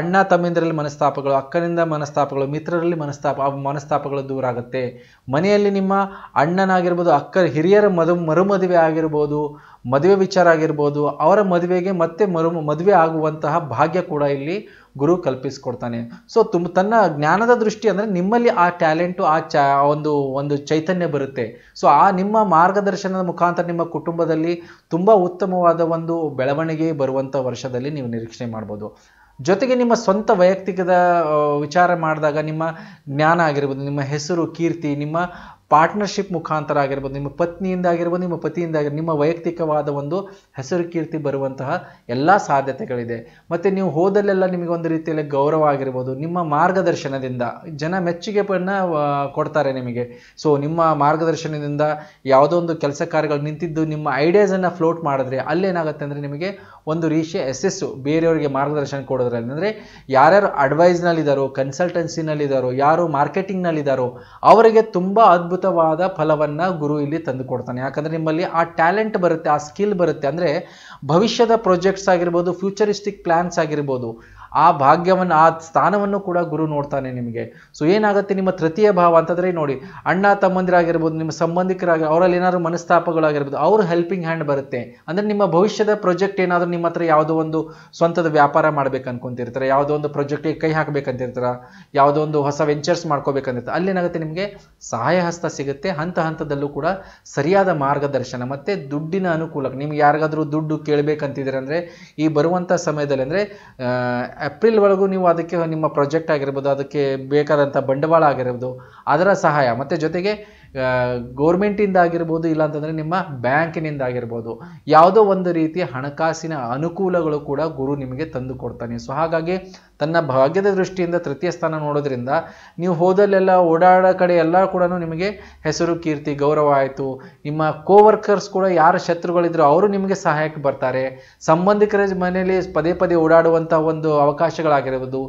ಅಣ್ಣ ತಮ್ಮಿಂದರಲ್ಲಿ ಮನಸ್ತಾಪಗಳು ಅಕ್ಕನಿಂದ ಮನಸ್ತಾಪಗಳು ಮಿತ್ರರಲ್ಲಿ ಮನಸ್ತಾಪ ಮನಸ್ತಾಪಗಳು ದೂರ ಆಗುತ್ತೆ ಮನೆಯಲ್ಲಿ ನಿಮ್ಮ ಅಣ್ಣನಾಗಿರ್ಬೋದು ಅಕ್ಕ ಹಿರಿಯರ ಮದು ಮರುಮದುವೆ ಆಗಿರ್ಬೋದು ಮದುವೆ ವಿಚಾರ ಆಗಿರ್ಬೋದು ಅವರ ಮದುವೆಗೆ ಮತ್ತೆ ಮರು ಮದುವೆ ಆಗುವಂತಹ ಭಾಗ್ಯ ಕೂಡ ಇಲ್ಲಿ ಗುರು ಕಲ್ಪಿಸಿಕೊಡ್ತಾನೆ ಸೊ ತುಂಬ ತನ್ನ ಜ್ಞಾನದ ದೃಷ್ಟಿ ಅಂದರೆ ನಿಮ್ಮಲ್ಲಿ ಆ ಟ್ಯಾಲೆಂಟು ಆ ಚ ಒಂದು ಒಂದು ಚೈತನ್ಯ ಬರುತ್ತೆ ಸೊ ಆ ನಿಮ್ಮ ಮಾರ್ಗದರ್ಶನದ ಮುಖಾಂತರ ನಿಮ್ಮ ಕುಟುಂಬದಲ್ಲಿ ತುಂಬ ಉತ್ತಮವಾದ ಒಂದು ಬೆಳವಣಿಗೆ ಬರುವಂಥ ವರ್ಷದಲ್ಲಿ ನೀವು ನಿರೀಕ್ಷಣೆ ಮಾಡ್ಬೋದು ಜೊತೆಗೆ ನಿಮ್ಮ ಸ್ವಂತ ವೈಯಕ್ತಿಕದ ವಿಚಾರ ಮಾಡಿದಾಗ ನಿಮ್ಮ ಜ್ಞಾನ ಆಗಿರ್ಬೋದು ನಿಮ್ಮ ಹೆಸರು ಕೀರ್ತಿ ನಿಮ್ಮ ಪಾರ್ಟ್ನರ್ಶಿಪ್ ಮುಖಾಂತರ ಆಗಿರ್ಬೋದು ನಿಮ್ಮ ಪತ್ನಿಯಿಂದ ಆಗಿರ್ಬೋದು ನಿಮ್ಮ ಪತಿಯಿಂದ ಆಗಿರ್ಬೋದು ನಿಮ್ಮ ವೈಯಕ್ತಿಕವಾದ ಒಂದು ಹೆಸರು ಕೀರ್ತಿ ಬರುವಂತಹ ಎಲ್ಲ ಸಾಧ್ಯತೆಗಳಿದೆ ಮತ್ತು ನೀವು ಹೋದಲ್ಲೆಲ್ಲ ನಿಮಗೆ ಒಂದು ರೀತಿಯಲ್ಲಿ ಗೌರವ ಆಗಿರ್ಬೋದು ನಿಮ್ಮ ಮಾರ್ಗದರ್ಶನದಿಂದ ಜನ ಮೆಚ್ಚುಗೆ ಕೊಡ್ತಾರೆ ನಿಮಗೆ ಸೊ ನಿಮ್ಮ ಮಾರ್ಗದರ್ಶನದಿಂದ ಯಾವುದೋ ಒಂದು ಕೆಲಸ ಕಾರ್ಯಗಳು ನಿಂತಿದ್ದು ನಿಮ್ಮ ಐಡಿಯಾಸನ್ನು ಫ್ಲೋಟ್ ಮಾಡಿದ್ರೆ ಅಲ್ಲೇನಾಗುತ್ತೆ ಅಂದರೆ ನಿಮಗೆ ಒಂದು ಎಸ್ ಯಶಸ್ಸು ಬೇರೆಯವರಿಗೆ ಮಾರ್ಗದರ್ಶನ ಕೊಡೋದ್ರಲ್ಲಿ ಅಂದರೆ ಯಾರ್ಯಾರು ಅಡ್ವೈಸ್ನಲ್ಲಿದ್ದಾರೋ ಕನ್ಸಲ್ಟೆನ್ಸಿನಲ್ಲಿದ್ದಾರೋ ಯಾರು ಮಾರ್ಕೆಟಿಂಗ್ನಲ್ಲಿದ್ದಾರೋ ಅವರಿಗೆ ತುಂಬ ಅದ್ಭುತ ಅದ್ಭುತವಾದ ಫಲವನ್ನ ಗುರು ಇಲ್ಲಿ ತಂದು ಕೊಡ್ತಾನೆ ಯಾಕಂದ್ರೆ ನಿಮ್ಮಲ್ಲಿ ಆ ಟ್ಯಾಲೆಂಟ್ ಬರುತ್ತೆ ಆ ಸ್ಕಿಲ್ ಬರುತ್ತೆ ಅಂದ್ರೆ ಭವಿಷ್ಯದ ಪ್ರಾಜೆಕ್ಟ್ಸ್ ಆಗಿರ್ಬೋದು ಫ್ಯೂಚರಿಸ್ಟಿಕ್ ಪ್ಲಾನ್ಸ್ ಆಗಿರ್ಬೋದು ಆ ಭಾಗ್ಯವನ್ನು ಆ ಸ್ಥಾನವನ್ನು ಕೂಡ ಗುರು ನೋಡ್ತಾನೆ ನಿಮಗೆ ಸೊ ಏನಾಗುತ್ತೆ ನಿಮ್ಮ ತೃತೀಯ ಭಾವ ಅಂತಂದರೆ ನೋಡಿ ಅಣ್ಣ ತಮ್ಮಂದಿರಾಗಿರ್ಬೋದು ನಿಮ್ಮ ಸಂಬಂಧಿಕರಾಗಿ ಅವರಲ್ಲಿ ಏನಾದರೂ ಮನಸ್ತಾಪಗಳಾಗಿರ್ಬೋದು ಅವ್ರ ಹೆಲ್ಪಿಂಗ್ ಹ್ಯಾಂಡ್ ಬರುತ್ತೆ ಅಂದರೆ ನಿಮ್ಮ ಭವಿಷ್ಯದ ಪ್ರೊಜೆಕ್ಟ್ ಏನಾದರೂ ನಿಮ್ಮ ಹತ್ರ ಯಾವುದೋ ಒಂದು ಸ್ವಂತದ ವ್ಯಾಪಾರ ಮಾಡ್ಬೇಕು ಅನ್ಕೊಂತಿರ್ತಾರೆ ಯಾವುದೋ ಒಂದು ಪ್ರೊಜೆಕ್ಟಿಗೆ ಕೈ ಹಾಕಬೇಕಂತಿರ್ತಾರೆ ಯಾವುದೋ ಒಂದು ಹೊಸ ವೆಂಚರ್ಸ್ ಮಾಡ್ಕೋಬೇಕಂತಿರ್ತಾರೆ ಏನಾಗುತ್ತೆ ನಿಮಗೆ ಸಹಾಯ ಹಸ್ತ ಸಿಗುತ್ತೆ ಹಂತ ಹಂತದಲ್ಲೂ ಕೂಡ ಸರಿಯಾದ ಮಾರ್ಗದರ್ಶನ ಮತ್ತು ದುಡ್ಡಿನ ಅನುಕೂಲಕ್ಕೆ ನಿಮ್ಗೆ ಯಾರಿಗಾದರೂ ದುಡ್ಡು ಕೇಳಬೇಕಂತಿದ್ರೆ ಅಂದರೆ ಈ ಬರುವಂಥ ಸಮಯದಲ್ಲಿ ಅಂದರೆ ಏಪ್ರಿಲ್ ಒಳಗೂ ನೀವು ಅದಕ್ಕೆ ನಿಮ್ಮ ಪ್ರಾಜೆಕ್ಟ್ ಆಗಿರ್ಬೋದು ಅದಕ್ಕೆ ಬೇಕಾದಂಥ ಬಂಡವಾಳ ಆಗಿರ್ಬೋದು ಅದರ ಸಹಾಯ ಮತ್ತು ಜೊತೆಗೆ ಗೋರ್ಮೆಂಟಿಂದ ಆಗಿರ್ಬೋದು ಇಲ್ಲಾಂತಂದರೆ ನಿಮ್ಮ ಬ್ಯಾಂಕಿನಿಂದ ಆಗಿರ್ಬೋದು ಯಾವುದೋ ಒಂದು ರೀತಿ ಹಣಕಾಸಿನ ಅನುಕೂಲಗಳು ಕೂಡ ಗುರು ನಿಮಗೆ ತಂದು ಕೊಡ್ತಾನೆ ಸೊ ಹಾಗಾಗಿ ತನ್ನ ಭಾಗ್ಯದ ದೃಷ್ಟಿಯಿಂದ ತೃತೀಯ ಸ್ಥಾನ ನೋಡೋದ್ರಿಂದ ನೀವು ಹೋದಲ್ಲೆಲ್ಲ ಓಡಾಡೋ ಕಡೆ ಎಲ್ಲ ಕೂಡ ನಿಮಗೆ ಹೆಸರು ಕೀರ್ತಿ ಗೌರವ ಆಯಿತು ನಿಮ್ಮ ಕೋವರ್ಕರ್ಸ್ ಕೂಡ ಯಾರು ಶತ್ರುಗಳಿದ್ರು ಅವರು ನಿಮಗೆ ಸಹಾಯಕ್ಕೆ ಬರ್ತಾರೆ ಸಂಬಂಧಿಕರ ಮನೆಯಲ್ಲಿ ಪದೇ ಪದೇ ಓಡಾಡುವಂಥ ಒಂದು ಅವಕಾಶಗಳಾಗಿರ್ಬೋದು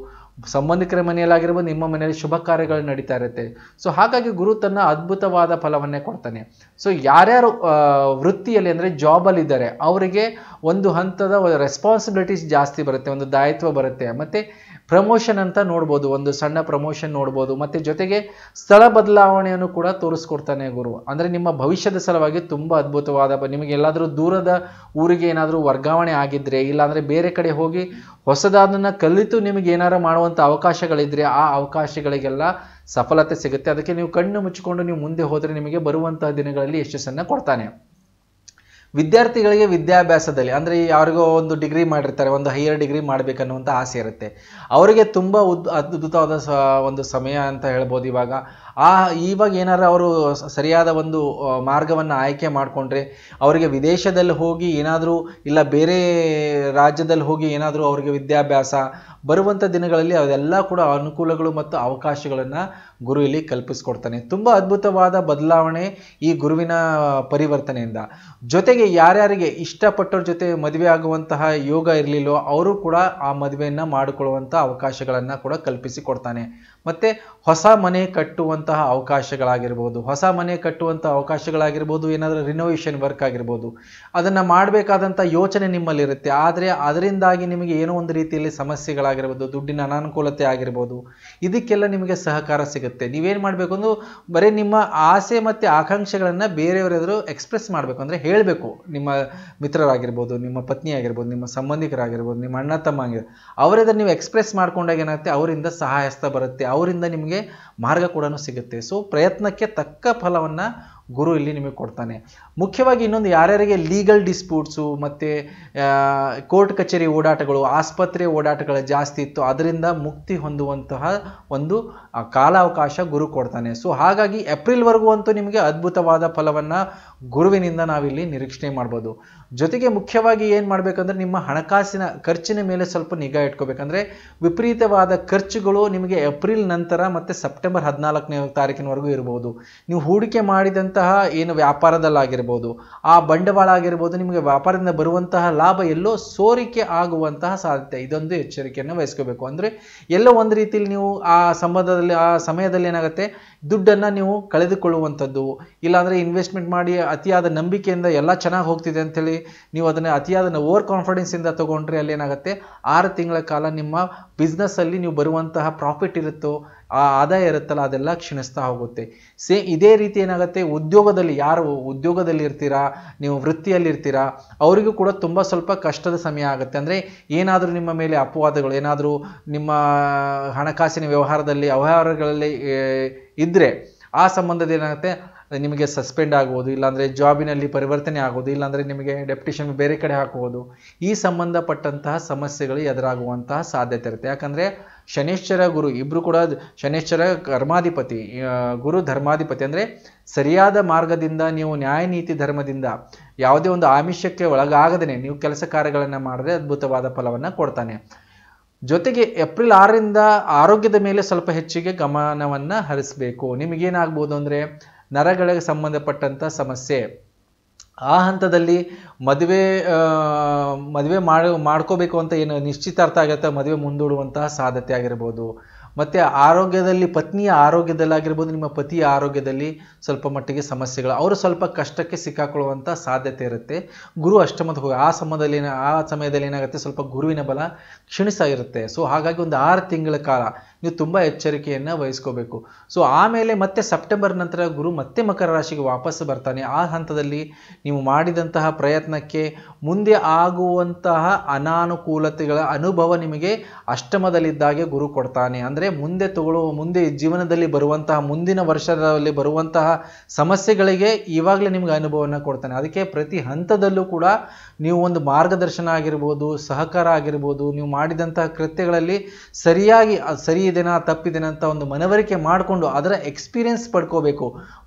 ಸಂಬಂಧಿಕರ ಮನೆಯಲ್ಲಾಗಿರ್ಬೋದು ನಿಮ್ಮ ಮನೆಯಲ್ಲಿ ಶುಭ ಕಾರ್ಯಗಳು ನಡೀತಾ ಇರುತ್ತೆ ಸೊ ಹಾಗಾಗಿ ಗುರು ತನ್ನ ಅದ್ಭುತವಾದ ಫಲವನ್ನೇ ಕೊಡ್ತಾನೆ ಸೊ ಯಾರ್ಯಾರು ವೃತ್ತಿಯಲ್ಲಿ ಅಂದರೆ ಇದ್ದಾರೆ ಅವರಿಗೆ ಒಂದು ಹಂತದ ರೆಸ್ಪಾನ್ಸಿಬಿಲಿಟೀಸ್ ಜಾಸ್ತಿ ಬರುತ್ತೆ ಒಂದು ದಾಯಿತ್ವ ಬರುತ್ತೆ ಮತ್ತು ಪ್ರಮೋಷನ್ ಅಂತ ನೋಡ್ಬೋದು ಒಂದು ಸಣ್ಣ ಪ್ರಮೋಷನ್ ನೋಡ್ಬೋದು ಮತ್ತು ಜೊತೆಗೆ ಸ್ಥಳ ಬದಲಾವಣೆಯನ್ನು ಕೂಡ ತೋರಿಸ್ಕೊಡ್ತಾನೆ ಗುರು ಅಂದರೆ ನಿಮ್ಮ ಭವಿಷ್ಯದ ಸಲುವಾಗಿ ತುಂಬ ಅದ್ಭುತವಾದ ನಿಮಗೆ ಎಲ್ಲಾದರೂ ದೂರದ ಊರಿಗೆ ಏನಾದರೂ ವರ್ಗಾವಣೆ ಆಗಿದ್ದರೆ ಇಲ್ಲಾಂದರೆ ಬೇರೆ ಕಡೆ ಹೋಗಿ ಹೊಸದಾದನ್ನು ಕಲಿತು ನಿಮಗೆ ಏನಾರು ಮಾಡುವಂಥ ಅವಕಾಶಗಳಿದ್ರೆ ಆ ಅವಕಾಶಗಳಿಗೆಲ್ಲ ಸಫಲತೆ ಸಿಗುತ್ತೆ ಅದಕ್ಕೆ ನೀವು ಕಣ್ಣು ಮುಚ್ಚಿಕೊಂಡು ನೀವು ಮುಂದೆ ಹೋದರೆ ನಿಮಗೆ ಬರುವಂತಹ ದಿನಗಳಲ್ಲಿ ಯಶಸ್ಸನ್ನು ಕೊಡ್ತಾನೆ ವಿದ್ಯಾರ್ಥಿಗಳಿಗೆ ವಿದ್ಯಾಭ್ಯಾಸದಲ್ಲಿ ಅಂದರೆ ಯಾರಿಗೋ ಒಂದು ಡಿಗ್ರಿ ಮಾಡಿರ್ತಾರೆ ಒಂದು ಹೈಯರ್ ಡಿಗ್ರಿ ಮಾಡಬೇಕನ್ನುವಂಥ ಆಸೆ ಇರುತ್ತೆ ಅವರಿಗೆ ತುಂಬ ಉದ್ ಅದ್ಭುತವಾದ ಸ ಒಂದು ಸಮಯ ಅಂತ ಹೇಳ್ಬೋದು ಇವಾಗ ಆ ಇವಾಗ ಏನಾರು ಅವರು ಸರಿಯಾದ ಒಂದು ಮಾರ್ಗವನ್ನು ಆಯ್ಕೆ ಮಾಡಿಕೊಂಡ್ರೆ ಅವರಿಗೆ ವಿದೇಶದಲ್ಲಿ ಹೋಗಿ ಏನಾದರೂ ಇಲ್ಲ ಬೇರೆ ರಾಜ್ಯದಲ್ಲಿ ಹೋಗಿ ಏನಾದರೂ ಅವರಿಗೆ ವಿದ್ಯಾಭ್ಯಾಸ ಬರುವಂಥ ದಿನಗಳಲ್ಲಿ ಅದೆಲ್ಲ ಕೂಡ ಅನುಕೂಲಗಳು ಮತ್ತು ಅವಕಾಶಗಳನ್ನು ಗುರು ಇಲ್ಲಿ ಕಲ್ಪಿಸ್ಕೊಡ್ತಾನೆ ತುಂಬ ಅದ್ಭುತವಾದ ಬದಲಾವಣೆ ಈ ಗುರುವಿನ ಪರಿವರ್ತನೆಯಿಂದ ಜೊತೆಗೆ ಯಾರ್ಯಾರಿಗೆ ಇಷ್ಟಪಟ್ಟವ್ರ ಜೊತೆ ಮದುವೆ ಆಗುವಂತಹ ಯೋಗ ಇರಲಿಲ್ಲೋ ಅವರು ಕೂಡ ಆ ಮದುವೆಯನ್ನು ಮಾಡಿಕೊಳ್ಳುವಂಥ ಅವಕಾಶಗಳನ್ನು ಕೂಡ ಕಲ್ಪಿಸಿ ಕೊಡ್ತಾನೆ ಮತ್ತು ಹೊಸ ಮನೆ ಕಟ್ಟುವಂತಹ ಅವಕಾಶಗಳಾಗಿರ್ಬೋದು ಹೊಸ ಮನೆ ಕಟ್ಟುವಂಥ ಅವಕಾಶಗಳಾಗಿರ್ಬೋದು ಏನಾದರೂ ರಿನೋವೇಷನ್ ವರ್ಕ್ ಆಗಿರ್ಬೋದು ಅದನ್ನು ಮಾಡಬೇಕಾದಂಥ ಯೋಚನೆ ನಿಮ್ಮಲ್ಲಿರುತ್ತೆ ಆದರೆ ಅದರಿಂದಾಗಿ ನಿಮಗೆ ಏನೋ ಒಂದು ರೀತಿಯಲ್ಲಿ ಸಮಸ್ಯೆಗಳಾಗಿರ್ಬೋದು ದುಡ್ಡಿನ ಅನಾನುಕೂಲತೆ ಆಗಿರ್ಬೋದು ಇದಕ್ಕೆಲ್ಲ ನಿಮಗೆ ಸಹಕಾರ ಸಿಗುತ್ತೆ ನೀವೇನು ಮಾಡಬೇಕು ಅಂದ್ರೆ ಬರೀ ನಿಮ್ಮ ಆಸೆ ಮತ್ತು ಆಕಾಂಕ್ಷೆಗಳನ್ನು ಬೇರೆಯವರೆದುರು ಎಕ್ಸ್ಪ್ರೆಸ್ ಮಾಡಬೇಕು ಅಂದರೆ ಹೇಳಬೇಕು ನಿಮ್ಮ ಮಿತ್ರರಾಗಿರ್ಬೋದು ನಿಮ್ಮ ಪತ್ನಿ ಆಗಿರ್ಬೋದು ನಿಮ್ಮ ಸಂಬಂಧಿಕರಾಗಿರ್ಬೋದು ನಿಮ್ಮ ಅಣ್ಣ ತಮ್ಮ ಆಗಿರ್ಬೋದು ಅವರೆದ್ರೆ ನೀವು ಎಕ್ಸ್ಪ್ರೆಸ್ ಮಾಡ್ಕೊಂಡಾಗ ಏನಾಗುತ್ತೆ ಅವರಿಂದ ಸಹಾಯಸ್ತ ಬರುತ್ತೆ ಅವರಿಂದ ನಿಮಗೆ ಮಾರ್ಗ ಕೂಡ ಸಿಗುತ್ತೆ ಸೊ ಪ್ರಯತ್ನಕ್ಕೆ ತಕ್ಕ ಫಲವನ್ನು ಗುರು ಇಲ್ಲಿ ನಿಮಗೆ ಕೊಡ್ತಾನೆ ಮುಖ್ಯವಾಗಿ ಇನ್ನೊಂದು ಯಾರ್ಯಾರಿಗೆ ಲೀಗಲ್ ಡಿಸ್ಪ್ಯೂಟ್ಸು ಮತ್ತು ಕೋರ್ಟ್ ಕಚೇರಿ ಓಡಾಟಗಳು ಆಸ್ಪತ್ರೆ ಓಡಾಟಗಳು ಜಾಸ್ತಿ ಇತ್ತು ಅದರಿಂದ ಮುಕ್ತಿ ಹೊಂದುವಂತಹ ಒಂದು ಕಾಲಾವಕಾಶ ಗುರು ಕೊಡ್ತಾನೆ ಸೊ ಹಾಗಾಗಿ ಏಪ್ರಿಲ್ವರೆಗೂ ಅಂತೂ ನಿಮಗೆ ಅದ್ಭುತವಾದ ಫಲವನ್ನು ಗುರುವಿನಿಂದ ನಾವಿಲ್ಲಿ ನಿರೀಕ್ಷಣೆ ಮಾಡ್ಬೋದು ಜೊತೆಗೆ ಮುಖ್ಯವಾಗಿ ಏನು ಮಾಡಬೇಕಂದ್ರೆ ನಿಮ್ಮ ಹಣಕಾಸಿನ ಖರ್ಚಿನ ಮೇಲೆ ಸ್ವಲ್ಪ ನಿಗಾ ಇಟ್ಕೋಬೇಕಂದ್ರೆ ವಿಪರೀತವಾದ ಖರ್ಚುಗಳು ನಿಮಗೆ ಏಪ್ರಿಲ್ ನಂತರ ಮತ್ತು ಸೆಪ್ಟೆಂಬರ್ ಹದಿನಾಲ್ಕನೇ ತಾರೀಕಿನವರೆಗೂ ಇರ್ಬೋದು ನೀವು ಹೂಡಿಕೆ ಮಾಡಿದಂತಹ ಏನು ವ್ಯಾಪಾರದಲ್ಲಾಗಿರ್ಬೋದು ಆ ಬಂಡವಾಳ ಆಗಿರ್ಬೋದು ನಿಮಗೆ ವ್ಯಾಪಾರದಿಂದ ಬರುವಂತಹ ಲಾಭ ಎಲ್ಲೋ ಸೋರಿಕೆ ಆಗುವಂತಹ ಸಾಧ್ಯತೆ ಇದೊಂದು ಎಚ್ಚರಿಕೆಯನ್ನು ವಹಿಸ್ಕೋಬೇಕು ಅಂದರೆ ಎಲ್ಲೋ ಒಂದು ರೀತಿಯಲ್ಲಿ ನೀವು ಆ ಸಂಬಂಧದಲ್ಲಿ ಆ ಸಮಯದಲ್ಲಿ ಏನಾಗುತ್ತೆ ದುಡ್ಡನ್ನು ನೀವು ಕಳೆದುಕೊಳ್ಳುವಂಥದ್ದು ಇಲ್ಲಾಂದರೆ ಇನ್ವೆಸ್ಟ್ಮೆಂಟ್ ಮಾಡಿ ಅತಿಯಾದ ನಂಬಿಕೆಯಿಂದ ಎಲ್ಲ ಚೆನ್ನಾಗಿ ಹೋಗ್ತಿದೆ ಅಂಥೇಳಿ ನೀವು ಅದನ್ನು ಅತಿಯಾದನ್ನು ಓವರ್ ಕಾನ್ಫಿಡೆನ್ಸಿಂದ ತಗೊಂಡ್ರೆ ಅಲ್ಲಿ ಏನಾಗುತ್ತೆ ಆರು ತಿಂಗಳ ಕಾಲ ನಿಮ್ಮ ಬಿಸ್ನೆಸ್ಸಲ್ಲಿ ನೀವು ಬರುವಂತಹ ಪ್ರಾಫಿಟ್ ಇರುತ್ತೋ ಆ ಆದಾಯ ಇರುತ್ತಲ್ಲ ಅದೆಲ್ಲ ಕ್ಷೀಣಿಸ್ತಾ ಹೋಗುತ್ತೆ ಸೇ ಇದೇ ರೀತಿ ಏನಾಗುತ್ತೆ ಉದ್ಯೋಗದಲ್ಲಿ ಯಾರು ಉದ್ಯೋಗದಲ್ಲಿ ಇರ್ತೀರಾ ನೀವು ವೃತ್ತಿಯಲ್ಲಿ ಇರ್ತೀರಾ ಅವರಿಗೂ ಕೂಡ ತುಂಬ ಸ್ವಲ್ಪ ಕಷ್ಟದ ಸಮಯ ಆಗುತ್ತೆ ಅಂದರೆ ಏನಾದರೂ ನಿಮ್ಮ ಮೇಲೆ ಅಪವಾದಗಳು ಏನಾದರೂ ನಿಮ್ಮ ಹಣಕಾಸಿನ ವ್ಯವಹಾರದಲ್ಲಿ ಅವಹಾರಗಳಲ್ಲಿ ಇದ್ದರೆ ಆ ಸಂಬಂಧದ ಏನಾಗುತ್ತೆ ನಿಮಗೆ ಸಸ್ಪೆಂಡ್ ಆಗುವುದು ಇಲ್ಲಾಂದರೆ ಜಾಬಿನಲ್ಲಿ ಪರಿವರ್ತನೆ ಆಗೋದು ಇಲ್ಲಾಂದರೆ ನಿಮಗೆ ಡೆಪ್ಯುಟೇಷನ್ ಬೇರೆ ಕಡೆ ಹಾಕುವುದು ಈ ಸಂಬಂಧಪಟ್ಟಂತಹ ಸಮಸ್ಯೆಗಳು ಎದುರಾಗುವಂತಹ ಸಾಧ್ಯತೆ ಇರುತ್ತೆ ಯಾಕಂದರೆ ಶನೇಶ್ವರ ಗುರು ಇಬ್ಬರು ಕೂಡ ಶನೇಶ್ವರ ಕರ್ಮಾಧಿಪತಿ ಗುರು ಧರ್ಮಾಧಿಪತಿ ಅಂದರೆ ಸರಿಯಾದ ಮಾರ್ಗದಿಂದ ನೀವು ನ್ಯಾಯ ನೀತಿ ಧರ್ಮದಿಂದ ಯಾವುದೇ ಒಂದು ಆಮಿಷಕ್ಕೆ ಒಳಗಾಗದೇ ನೀವು ಕೆಲಸ ಕಾರ್ಯಗಳನ್ನು ಮಾಡಿದ್ರೆ ಅದ್ಭುತವಾದ ಫಲವನ್ನು ಕೊಡ್ತಾನೆ ಜೊತೆಗೆ ಏಪ್ರಿಲ್ ಆರರಿಂದ ಆರೋಗ್ಯದ ಮೇಲೆ ಸ್ವಲ್ಪ ಹೆಚ್ಚಿಗೆ ಗಮನವನ್ನು ಹರಿಸಬೇಕು ನಿಮಗೇನಾಗ್ಬೋದು ಅಂದರೆ ನರಗಳಿಗೆ ಸಂಬಂಧಪಟ್ಟಂಥ ಸಮಸ್ಯೆ ಆ ಹಂತದಲ್ಲಿ ಮದುವೆ ಮದುವೆ ಮಾಡ ಮಾಡ್ಕೋಬೇಕು ಅಂತ ಏನು ನಿಶ್ಚಿತಾರ್ಥ ಆಗುತ್ತೆ ಮದುವೆ ಮುಂದೂಡುವಂತಹ ಸಾಧ್ಯತೆ ಆಗಿರ್ಬೋದು ಮತ್ತು ಆರೋಗ್ಯದಲ್ಲಿ ಪತ್ನಿಯ ಆರೋಗ್ಯದಲ್ಲಾಗಿರ್ಬೋದು ನಿಮ್ಮ ಪತಿಯ ಆರೋಗ್ಯದಲ್ಲಿ ಸ್ವಲ್ಪ ಮಟ್ಟಿಗೆ ಸಮಸ್ಯೆಗಳು ಅವರು ಸ್ವಲ್ಪ ಕಷ್ಟಕ್ಕೆ ಸಿಕ್ಕಾಕೊಳ್ಳುವಂಥ ಸಾಧ್ಯತೆ ಇರುತ್ತೆ ಗುರು ಅಷ್ಟಮದ ಹೋಗಿ ಆ ಸಮಯದಲ್ಲಿ ಆ ಸಮಯದಲ್ಲಿ ಏನಾಗುತ್ತೆ ಸ್ವಲ್ಪ ಗುರುವಿನ ಬಲ ಇರುತ್ತೆ ಸೊ ಹಾಗಾಗಿ ಒಂದು ಆರು ತಿಂಗಳ ಕಾಲ ನೀವು ತುಂಬ ಎಚ್ಚರಿಕೆಯನ್ನು ವಹಿಸ್ಕೋಬೇಕು ಸೊ ಆಮೇಲೆ ಮತ್ತೆ ಸೆಪ್ಟೆಂಬರ್ ನಂತರ ಗುರು ಮತ್ತೆ ಮಕರ ರಾಶಿಗೆ ವಾಪಸ್ ಬರ್ತಾನೆ ಆ ಹಂತದಲ್ಲಿ ನೀವು ಮಾಡಿದಂತಹ ಪ್ರಯತ್ನಕ್ಕೆ ಮುಂದೆ ಆಗುವಂತಹ ಅನಾನುಕೂಲತೆಗಳ ಅನುಭವ ನಿಮಗೆ ಅಷ್ಟಮದಲ್ಲಿದ್ದಾಗೆ ಗುರು ಕೊಡ್ತಾನೆ ಅಂದರೆ ಮುಂದೆ ತಗೊಳ್ಳುವ ಮುಂದೆ ಜೀವನದಲ್ಲಿ ಬರುವಂತಹ ಮುಂದಿನ ವರ್ಷದಲ್ಲಿ ಬರುವಂತಹ ಸಮಸ್ಯೆಗಳಿಗೆ ಇವಾಗಲೇ ನಿಮಗೆ ಅನುಭವವನ್ನು ಕೊಡ್ತಾನೆ ಅದಕ್ಕೆ ಪ್ರತಿ ಹಂತದಲ್ಲೂ ಕೂಡ ನೀವು ಒಂದು ಮಾರ್ಗದರ್ಶನ ಆಗಿರ್ಬೋದು ಸಹಕಾರ ಆಗಿರ್ಬೋದು ನೀವು ಮಾಡಿದಂತಹ ಕೃತ್ಯಗಳಲ್ಲಿ ಸರಿಯಾಗಿ ಸರಿ ಸರಿಯಿದೆನಾ ತಪ್ಪಿದೆನಾ ಅಂತ ಒಂದು ಮನವರಿಕೆ ಮಾಡಿಕೊಂಡು ಅದರ ಎಕ್ಸ್ಪೀರಿಯೆನ್ಸ್ ಪಡ್ಕೋಬೇಕು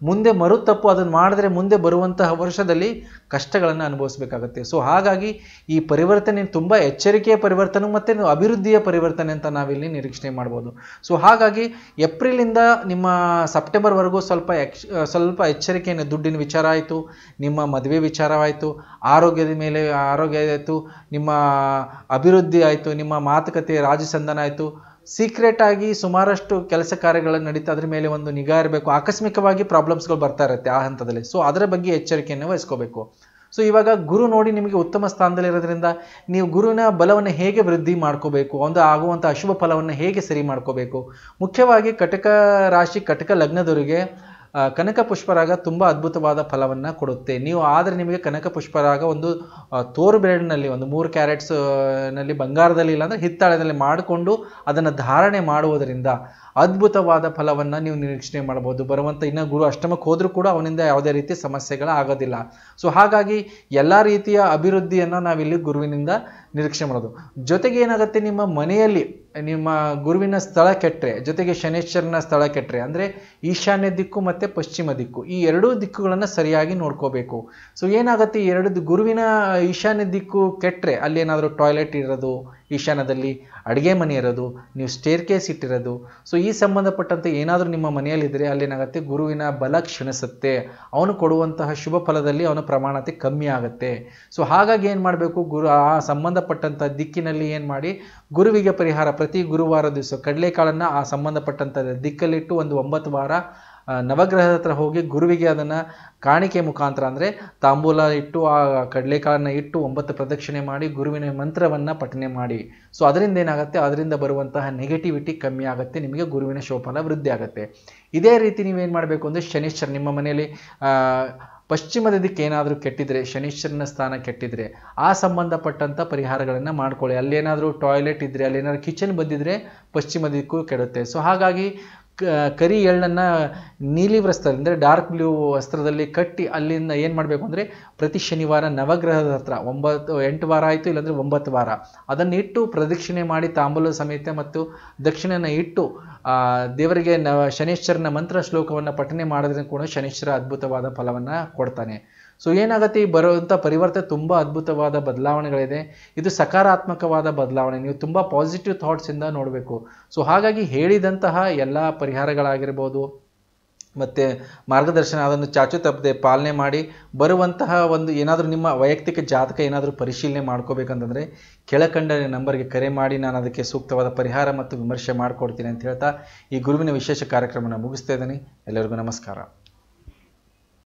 ಮುಂದೆ ಮರು ತಪ್ಪು ಅದನ್ನು ಮಾಡಿದ್ರೆ ಮುಂದೆ ಬರುವಂತಹ ವರ್ಷದಲ್ಲಿ ಕಷ್ಟಗಳನ್ನು ಅನುಭವಿಸಬೇಕಾಗುತ್ತೆ ಸೊ ಹಾಗಾಗಿ ಈ ಪರಿವರ್ತನೆ ತುಂಬ ಎಚ್ಚರಿಕೆಯ ಪರಿವರ್ತನೆ ಮತ್ತು ಅಭಿವೃದ್ಧಿಯ ಪರಿವರ್ತನೆ ಅಂತ ನಾವಿಲ್ಲಿ ನಿರೀಕ್ಷಣೆ ಮಾಡ್ಬೋದು ಸೊ ಹಾಗಾಗಿ ಏಪ್ರಿಲಿಂದ ನಿಮ್ಮ ಸೆಪ್ಟೆಂಬರ್ವರೆಗೂ ಸ್ವಲ್ಪ ಸ್ವಲ್ಪ ಎಚ್ಚರಿಕೆಯನ್ನು ದುಡ್ಡಿನ ವಿಚಾರ ಆಯಿತು ನಿಮ್ಮ ಮದುವೆ ವಿಚಾರವಾಯಿತು ಆರೋಗ್ಯದ ಮೇಲೆ ಆರೋಗ್ಯ ಆಯಿತು ನಿಮ್ಮ ಅಭಿವೃದ್ಧಿ ಆಯಿತು ನಿಮ್ಮ ಮಾತುಕತೆ ರಾಜಸಂದನ ಆಯಿತು ಸೀಕ್ರೆಟ್ ಆಗಿ ಸುಮಾರಷ್ಟು ಕೆಲಸ ಕಾರ್ಯಗಳು ನಡೀತಾ ಅದ್ರ ಮೇಲೆ ಒಂದು ನಿಗಾ ಇರಬೇಕು ಆಕಸ್ಮಿಕವಾಗಿ ಪ್ರಾಬ್ಲಮ್ಸ್ಗಳು ಬರ್ತಾ ಇರುತ್ತೆ ಆ ಹಂತದಲ್ಲಿ ಸೊ ಅದರ ಬಗ್ಗೆ ಎಚ್ಚರಿಕೆಯನ್ನು ವಹಿಸ್ಕೋಬೇಕು ಸೊ ಇವಾಗ ಗುರು ನೋಡಿ ನಿಮಗೆ ಉತ್ತಮ ಸ್ಥಾನದಲ್ಲಿರೋದ್ರಿಂದ ನೀವು ಗುರುವಿನ ಬಲವನ್ನು ಹೇಗೆ ವೃದ್ಧಿ ಮಾಡ್ಕೋಬೇಕು ಒಂದು ಆಗುವಂಥ ಅಶುಭ ಫಲವನ್ನು ಹೇಗೆ ಸರಿ ಮಾಡ್ಕೋಬೇಕು ಮುಖ್ಯವಾಗಿ ಕಟಕ ರಾಶಿ ಕಟಕ ಲಗ್ನದವರಿಗೆ ಕನಕ ಪುಷ್ಪರಾಗ ತುಂಬ ಅದ್ಭುತವಾದ ಫಲವನ್ನು ಕೊಡುತ್ತೆ ನೀವು ಆದರೆ ನಿಮಗೆ ಕನಕ ಪುಷ್ಪರಾಗ ಒಂದು ತೋರು ಬ್ರೆಡ್ನಲ್ಲಿ ಒಂದು ಮೂರು ಕ್ಯಾರೆಟ್ಸ್ನಲ್ಲಿ ಬಂಗಾರದಲ್ಲಿ ಇಲ್ಲಾಂದರೆ ಹಿತ್ತಾಳದಲ್ಲಿ ಮಾಡಿಕೊಂಡು ಅದನ್ನು ಧಾರಣೆ ಮಾಡುವುದರಿಂದ ಅದ್ಭುತವಾದ ಫಲವನ್ನು ನೀವು ನಿರೀಕ್ಷಣೆ ಮಾಡ್ಬೋದು ಬರುವಂಥ ಇನ್ನು ಗುರು ಅಷ್ಟಮಕ್ಕೆ ಹೋದರೂ ಕೂಡ ಅವನಿಂದ ಯಾವುದೇ ರೀತಿ ಸಮಸ್ಯೆಗಳು ಆಗೋದಿಲ್ಲ ಸೊ ಹಾಗಾಗಿ ಎಲ್ಲ ರೀತಿಯ ಅಭಿವೃದ್ಧಿಯನ್ನು ನಾವಿಲ್ಲಿ ಗುರುವಿನಿಂದ ನಿರೀಕ್ಷೆ ಮಾಡೋದು ಜೊತೆಗೆ ಏನಾಗುತ್ತೆ ನಿಮ್ಮ ಮನೆಯಲ್ಲಿ ನಿಮ್ಮ ಗುರುವಿನ ಸ್ಥಳ ಕೆಟ್ಟರೆ ಜೊತೆಗೆ ಶನೇಶ್ವರನ ಸ್ಥಳ ಕೆಟ್ಟರೆ ಅಂದರೆ ಈಶಾನ್ಯ ದಿಕ್ಕು ಮತ್ತು ಪಶ್ಚಿಮ ದಿಕ್ಕು ಈ ಎರಡೂ ದಿಕ್ಕುಗಳನ್ನು ಸರಿಯಾಗಿ ನೋಡ್ಕೋಬೇಕು ಸೊ ಏನಾಗುತ್ತೆ ಈ ಎರಡು ಗುರುವಿನ ಈಶಾನ್ಯ ದಿಕ್ಕು ಕೆಟ್ಟರೆ ಅಲ್ಲಿ ಏನಾದರೂ ಟಾಯ್ಲೆಟ್ ಇರೋದು ಈಶಾನ್ಯದಲ್ಲಿ ಅಡುಗೆ ಮನೆ ಇರೋದು ನೀವು ಸ್ಟೇರ್ ಕೇಸ್ ಇಟ್ಟಿರೋದು ಸೊ ಈ ಸಂಬಂಧಪಟ್ಟಂತೆ ಏನಾದರೂ ನಿಮ್ಮ ಮನೆಯಲ್ಲಿದ್ದರೆ ಅಲ್ಲೇನಾಗುತ್ತೆ ಗುರುವಿನ ಬಲ ಕ್ಷಣಿಸುತ್ತೆ ಅವನು ಕೊಡುವಂತಹ ಶುಭ ಫಲದಲ್ಲಿ ಅವನ ಪ್ರಮಾಣತೆ ಕಮ್ಮಿ ಆಗುತ್ತೆ ಸೊ ಹಾಗಾಗಿ ಏನು ಮಾಡಬೇಕು ಗುರು ಆ ಸಂಬಂಧಪಟ್ಟಂಥ ದಿಕ್ಕಿನಲ್ಲಿ ಏನು ಮಾಡಿ ಗುರುವಿಗೆ ಪರಿಹಾರ ಪ್ರತಿ ಗುರುವಾರ ದಿವಸ ಕಡಲೆಕಾಳನ್ನು ಆ ಸಂಬಂಧಪಟ್ಟಂಥ ದಿಕ್ಕಲ್ಲಿಟ್ಟು ಒಂದು ಒಂಬತ್ತು ವಾರ ನವಗ್ರಹದ ಹತ್ರ ಹೋಗಿ ಗುರುವಿಗೆ ಅದನ್ನು ಕಾಣಿಕೆ ಮುಖಾಂತರ ಅಂದರೆ ತಾಂಬೂಲ ಇಟ್ಟು ಆ ಕಡಲೆಕಾಳನ್ನು ಇಟ್ಟು ಒಂಬತ್ತು ಪ್ರದಕ್ಷಿಣೆ ಮಾಡಿ ಗುರುವಿನ ಮಂತ್ರವನ್ನು ಪಠನೆ ಮಾಡಿ ಸೊ ಅದರಿಂದ ಏನಾಗುತ್ತೆ ಅದರಿಂದ ಬರುವಂತಹ ನೆಗೆಟಿವಿಟಿ ಕಮ್ಮಿ ಆಗುತ್ತೆ ನಿಮಗೆ ಗುರುವಿನ ಶೋಫಲ ವೃದ್ಧಿ ಆಗುತ್ತೆ ಇದೇ ರೀತಿ ನೀವೇನು ಮಾಡಬೇಕು ಅಂದರೆ ಶನಿಶ್ಚರ್ ನಿಮ್ಮ ಮನೆಯಲ್ಲಿ ಪಶ್ಚಿಮದ ದಿಕ್ಕೇನಾದರೂ ಕೆಟ್ಟಿದ್ರೆ ಶನೀಶ್ವರನ ಸ್ಥಾನ ಕೆಟ್ಟಿದ್ರೆ ಆ ಸಂಬಂಧಪಟ್ಟಂಥ ಪರಿಹಾರಗಳನ್ನು ಮಾಡ್ಕೊಳ್ಳಿ ಅಲ್ಲೇನಾದರೂ ಟಾಯ್ಲೆಟ್ ಇದ್ದರೆ ಅಲ್ಲೇನಾದ್ರೂ ಕಿಚನ್ ಬಂದಿದ್ದರೆ ಪಶ್ಚಿಮ ದಿಕ್ಕು ಕೆಡುತ್ತೆ ಸೊ ಹಾಗಾಗಿ ಕರಿ ಎಳ್ಳನ್ನು ನೀಲಿ ವಸ್ತ್ರದಲ್ಲಿ ಅಂದರೆ ಡಾರ್ಕ್ ಬ್ಲೂ ವಸ್ತ್ರದಲ್ಲಿ ಕಟ್ಟಿ ಅಲ್ಲಿಂದ ಏನು ಮಾಡಬೇಕು ಅಂದರೆ ಪ್ರತಿ ಶನಿವಾರ ನವಗ್ರಹದ ಹತ್ರ ಒಂಬತ್ತು ಎಂಟು ವಾರ ಆಯಿತು ಇಲ್ಲಾಂದರೆ ಒಂಬತ್ತು ವಾರ ಅದನ್ನಿಟ್ಟು ಇಟ್ಟು ಪ್ರದಕ್ಷಿಣೆ ಮಾಡಿ ತಾಂಬೂಲ ಸಮೇತ ಮತ್ತು ದಕ್ಷಿಣನ ಇಟ್ಟು ದೇವರಿಗೆ ನ ಶನೇಶ್ವರನ ಮಂತ್ರ ಶ್ಲೋಕವನ್ನು ಪಠನೆ ಮಾಡೋದ್ರಿಂದ ಕೂಡ ಶನೇಶ್ವರ ಅದ್ಭುತವಾದ ಫಲವನ್ನು ಕೊಡ್ತಾನೆ ಸೊ ಏನಾಗುತ್ತೆ ಈ ಬರುವಂಥ ಪರಿವರ್ತನೆ ತುಂಬ ಅದ್ಭುತವಾದ ಬದಲಾವಣೆಗಳಿದೆ ಇದು ಸಕಾರಾತ್ಮಕವಾದ ಬದಲಾವಣೆ ನೀವು ತುಂಬ ಪಾಸಿಟಿವ್ ಥಾಟ್ಸಿಂದ ನೋಡಬೇಕು ಸೊ ಹಾಗಾಗಿ ಹೇಳಿದಂತಹ ಎಲ್ಲ ಪರಿಹಾರಗಳಾಗಿರ್ಬೋದು ಮತ್ತು ಮಾರ್ಗದರ್ಶನ ಅದನ್ನು ಚಾಚು ತಪ್ಪದೆ ಪಾಲನೆ ಮಾಡಿ ಬರುವಂತಹ ಒಂದು ಏನಾದರೂ ನಿಮ್ಮ ವೈಯಕ್ತಿಕ ಜಾತಕ ಏನಾದರೂ ಪರಿಶೀಲನೆ ಮಾಡ್ಕೋಬೇಕಂತಂದರೆ ಕೆಳಕಂಡ ನಂಬರ್ಗೆ ಕರೆ ಮಾಡಿ ನಾನು ಅದಕ್ಕೆ ಸೂಕ್ತವಾದ ಪರಿಹಾರ ಮತ್ತು ವಿಮರ್ಶೆ ಮಾಡಿಕೊಡ್ತೀನಿ ಅಂತ ಹೇಳ್ತಾ ಈ ಗುರುವಿನ ವಿಶೇಷ ಕಾರ್ಯಕ್ರಮವನ್ನು ಮುಗಿಸ್ತಾ ಇದ್ದೀನಿ ಎಲ್ಲರಿಗೂ ನಮಸ್ಕಾರ